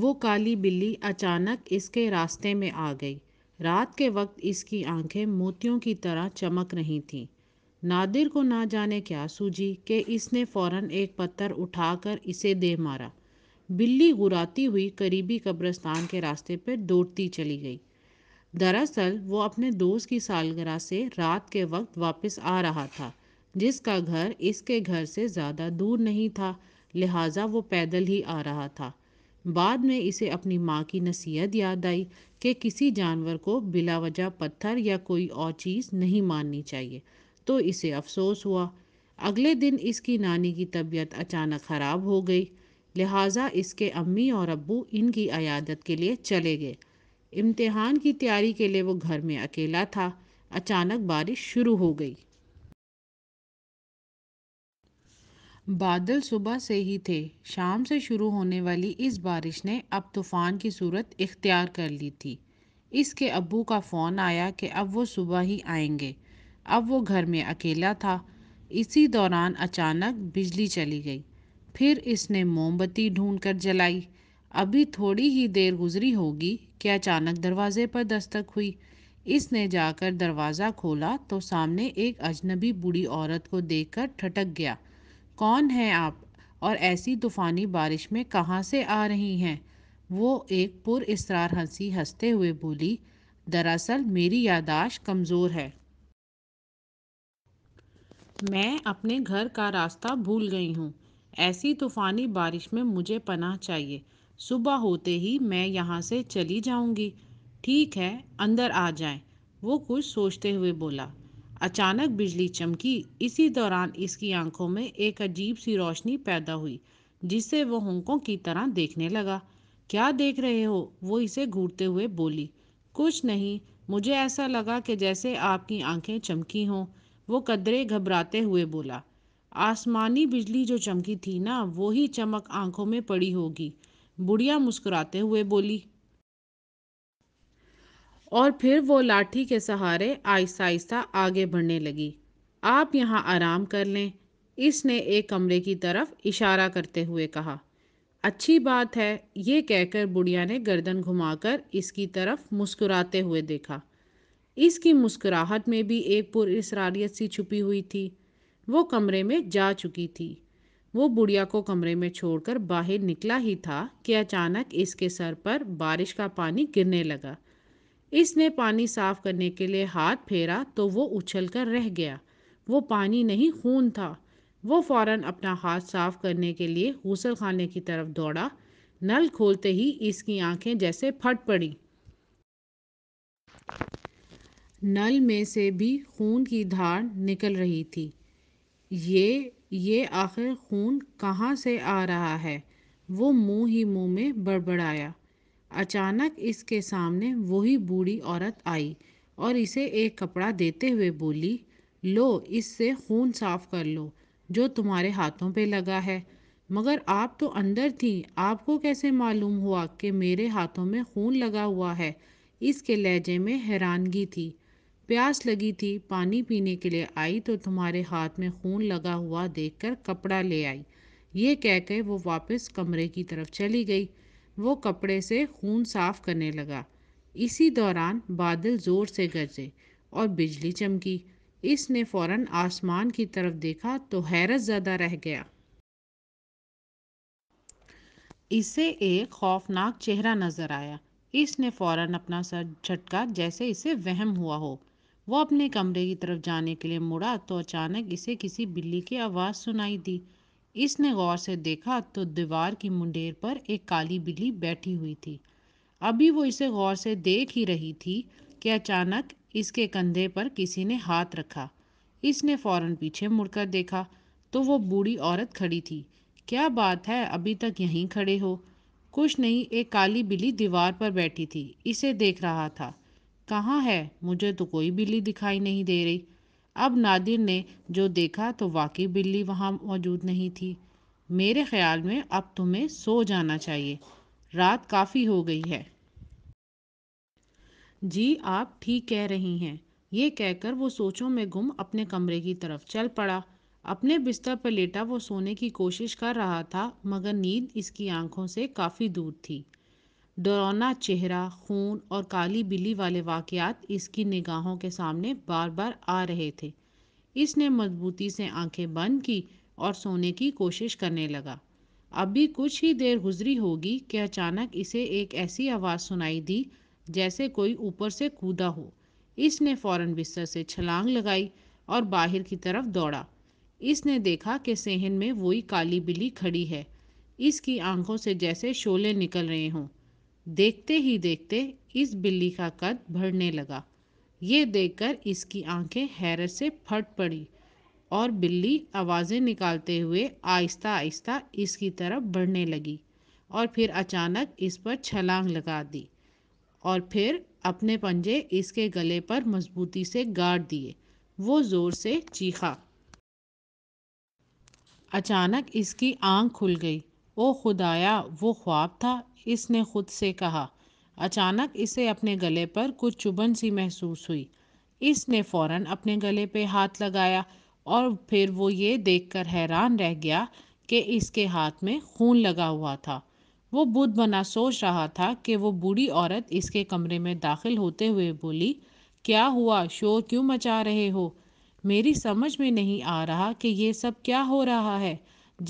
वो काली बिल्ली अचानक इसके रास्ते में आ गई रात के वक्त इसकी आंखें मोतियों की तरह चमक रही थीं नादिर को ना जाने क्या सूझी कि इसने फौरन एक पत्थर उठाकर इसे दे मारा बिल्ली गुराती हुई करीबी कब्रस्तान के रास्ते पर दौड़ती चली गई दरअसल वो अपने दोस्त की सालगराह से रात के वक्त वापस आ रहा था जिसका घर इसके घर से ज़्यादा दूर नहीं था लिहाजा वो पैदल ही आ रहा था बाद में इसे अपनी माँ की नसीहत याद आई कि किसी जानवर को वजह पत्थर या कोई और चीज़ नहीं माननी चाहिए तो इसे अफसोस हुआ अगले दिन इसकी नानी की तबीयत अचानक ख़राब हो गई लिहाजा इसके अम्मी और अब्बू इनकी अयादत के लिए चले गए इम्तहान की तैयारी के लिए वो घर में अकेला था अचानक बारिश शुरू हो गई बादल सुबह से ही थे शाम से शुरू होने वाली इस बारिश ने अब तूफ़ान की सूरत इख्तियार कर ली थी इसके अबू का फ़ोन आया कि अब वो सुबह ही आएंगे अब वो घर में अकेला था इसी दौरान अचानक बिजली चली गई फिर इसने मोमबत्ती ढूंढ कर जलाई अभी थोड़ी ही देर गुजरी होगी कि अचानक दरवाजे पर दस्तक हुई इसने जाकर दरवाज़ा खोला तो सामने एक अजनबी बूढ़ी औरत को देखकर ठटक गया कौन हैं आप और ऐसी तूफ़ानी बारिश में कहाँ से आ रही हैं वो एक पुर इसरार हंसी हंसते हुए बोली दरअसल मेरी यादाश्त कमज़ोर है मैं अपने घर का रास्ता भूल गई हूँ ऐसी तूफ़ानी बारिश में मुझे पनाह चाहिए सुबह होते ही मैं यहाँ से चली जाऊँगी ठीक है अंदर आ जाएं। वो कुछ सोचते हुए बोला अचानक बिजली चमकी इसी दौरान इसकी आंखों में एक अजीब सी रोशनी पैदा हुई जिससे वो होंकों की तरह देखने लगा क्या देख रहे हो वो इसे घूरते हुए बोली कुछ नहीं मुझे ऐसा लगा कि जैसे आपकी आंखें चमकी हों वो कदरे घबराते हुए बोला आसमानी बिजली जो चमकी थी ना वो ही चमक आंखों में पड़ी होगी बुढ़िया मुस्कुराते हुए बोली और फिर वो लाठी के सहारे आहिस्ता आहिस्ता आगे बढ़ने लगी आप यहाँ आराम कर लें इसने एक कमरे की तरफ इशारा करते हुए कहा अच्छी बात है ये कहकर बुढ़िया ने गर्दन घुमाकर इसकी तरफ मुस्कुराते हुए देखा इसकी मुस्कुराहट में भी एक इसरारियत सी छुपी हुई थी वो कमरे में जा चुकी थी वो बुढ़िया को कमरे में छोड़कर बाहर निकला ही था कि अचानक इसके सर पर बारिश का पानी गिरने लगा इसने पानी साफ करने के लिए हाथ फेरा तो वो उछल कर रह गया वो पानी नहीं खून था वो फौरन अपना हाथ साफ करने के लिए गसल खाने की तरफ दौड़ा नल खोलते ही इसकी आंखें जैसे फट पड़ी नल में से भी खून की धार निकल रही थी ये ये आखिर खून कहाँ से आ रहा है वो मुंह ही मुंह में बड़बड़ाया अचानक इसके सामने वही बूढ़ी औरत आई और इसे एक कपड़ा देते हुए बोली लो इससे खून साफ कर लो जो तुम्हारे हाथों पे लगा है मगर आप तो अंदर थी आपको कैसे मालूम हुआ कि मेरे हाथों में खून लगा हुआ है इसके लहजे में हैरानगी थी प्यास लगी थी पानी पीने के लिए आई तो तुम्हारे हाथ में खून लगा हुआ देखकर कपड़ा ले आई ये कह के वो वापस कमरे की तरफ चली गई वो कपड़े से खून साफ करने लगा इसी दौरान बादल ज़ोर से गरजे और बिजली चमकी इसने फौरन आसमान की तरफ देखा तो हैरत ज़्यादा रह गया इसे एक खौफनाक चेहरा नज़र आया इसने फौरन अपना सर झटका जैसे इसे वहम हुआ हो वो अपने कमरे की तरफ जाने के लिए मुड़ा तो अचानक इसे किसी बिल्ली की आवाज़ सुनाई दी इसने गौर से देखा तो दीवार की मुंडेर पर एक काली बिल्ली बैठी हुई थी अभी वो इसे गौर से देख ही रही थी कि अचानक इसके कंधे पर किसी ने हाथ रखा इसने फौरन पीछे मुड़कर देखा तो वो बूढ़ी औरत खड़ी थी क्या बात है अभी तक यहीं खड़े हो कुछ नहीं एक काली बिल्ली दीवार पर बैठी थी इसे देख रहा था कहाँ है मुझे तो कोई बिल्ली दिखाई नहीं दे रही अब नादिर ने जो देखा तो वाकई बिल्ली वहाँ मौजूद नहीं थी मेरे ख्याल में अब तुम्हें सो जाना चाहिए रात काफ़ी हो गई है जी आप ठीक कह रही हैं ये कहकर वो सोचों में गुम अपने कमरे की तरफ चल पड़ा अपने बिस्तर पर लेटा वो सोने की कोशिश कर रहा था मगर नींद इसकी आंखों से काफ़ी दूर थी डरौना चेहरा खून और काली बिल्ली वाले वाकयात इसकी निगाहों के सामने बार बार आ रहे थे इसने मजबूती से आंखें बंद की और सोने की कोशिश करने लगा अभी कुछ ही देर गुजरी होगी कि अचानक इसे एक ऐसी आवाज़ सुनाई दी जैसे कोई ऊपर से कूदा हो इसने फौरन बिस्तर से छलांग लगाई और बाहर की तरफ दौड़ा इसने देखा कि सेहन में वही काली बिल्ली खड़ी है इसकी आंखों से जैसे शोले निकल रहे हों देखते ही देखते इस बिल्ली का कद बढ़ने लगा ये देखकर इसकी आंखें हैरत से फट पड़ी और बिल्ली आवाज़ें निकालते हुए आहिस्ता आहिस्ता इसकी तरफ बढ़ने लगी और फिर अचानक इस पर छलांग लगा दी और फिर अपने पंजे इसके गले पर मजबूती से गाड़ दिए वो ज़ोर से चीखा अचानक इसकी आंख खुल गई ओ खुदाया वो ख्वाब था इसने खुद से कहा अचानक इसे अपने गले पर कुछ चुभन सी महसूस हुई इसने फौरन अपने गले पे हाथ लगाया और फिर वो ये देखकर हैरान रह गया कि इसके हाथ में खून लगा हुआ था वो बुद्ध बना सोच रहा था कि वो बूढ़ी औरत इसके कमरे में दाखिल होते हुए बोली क्या हुआ शोर क्यों मचा रहे हो मेरी समझ में नहीं आ रहा कि ये सब क्या हो रहा है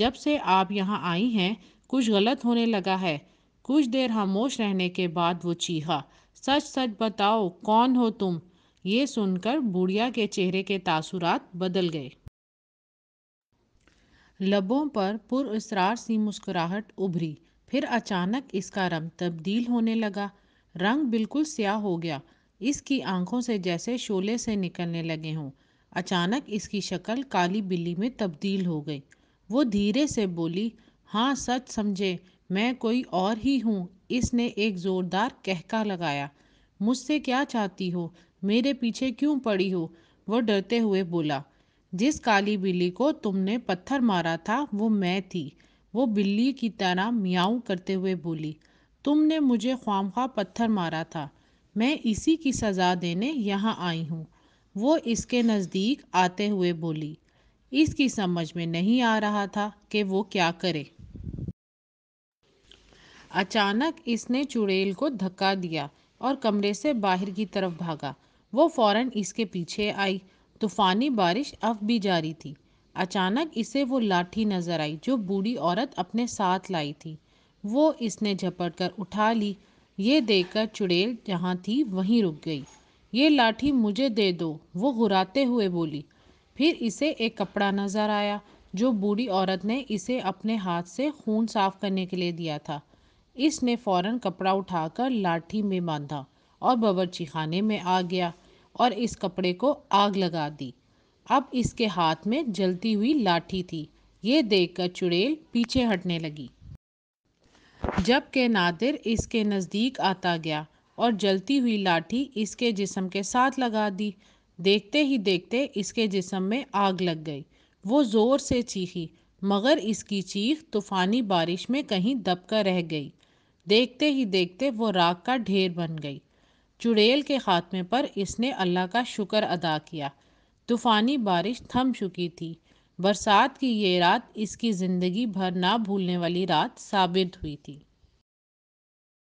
जब से आप यहाँ आई हैं कुछ गलत होने लगा है कुछ देर खामोश रहने के बाद वो चीखा सच सच बताओ कौन हो तुम ये सुनकर बुढ़िया के चेहरे के तासुरात बदल गए लबों पर इसरार सी मुस्कुराहट उभरी फिर अचानक इसका रंग तब्दील होने लगा रंग बिल्कुल स्याह हो गया इसकी आंखों से जैसे शोले से निकलने लगे हों अचानक इसकी शक्ल काली बिल्ली में तब्दील हो गई वो धीरे से बोली हाँ सच समझे मैं कोई और ही हूँ इसने एक जोरदार कहका लगाया मुझसे क्या चाहती हो मेरे पीछे क्यों पड़ी हो वो डरते हुए बोला जिस काली बिल्ली को तुमने पत्थर मारा था वो मैं थी वो बिल्ली की तरह मियाऊ करते हुए बोली तुमने मुझे ख्वामखा पत्थर मारा था मैं इसी की सज़ा देने यहाँ आई हूँ वो इसके नज़दीक आते हुए बोली इसकी समझ में नहीं आ रहा था कि वो क्या करे अचानक इसने चुड़ैल को धक्का दिया और कमरे से बाहर की तरफ भागा वो फौरन इसके पीछे आई तूफानी बारिश अब भी जारी थी अचानक इसे वो लाठी नजर आई जो बूढ़ी औरत अपने साथ लाई थी वो इसने झपट कर उठा ली ये देखकर चुड़ैल जहाँ थी वहीं रुक गई ये लाठी मुझे दे दो वो घुराते हुए बोली फिर इसे एक कपड़ा नजर आया जो बूढ़ी औरत ने इसे अपने हाथ से खून साफ करने के लिए दिया था इसने फौरन कपड़ा उठाकर लाठी में बांधा और बावर्ची खाने में आ गया और इस कपड़े को आग लगा दी अब इसके हाथ में जलती हुई लाठी थी ये देखकर चुड़ैल पीछे हटने लगी जबकि नादिर इसके नज़दीक आता गया और जलती हुई लाठी इसके जिस्म के साथ लगा दी देखते ही देखते इसके जिसम में आग लग गई वो ज़ोर से चीखी मगर इसकी चीख तूफ़ानी बारिश में कहीं दबकर रह गई देखते ही देखते वो राग का ढेर बन गई चुड़ैल के ख़ात्मे पर इसने अल्लाह का शुक्र अदा किया तूफ़ानी बारिश थम चुकी थी बरसात की ये रात इसकी ज़िंदगी भर ना भूलने वाली रात साबित हुई थी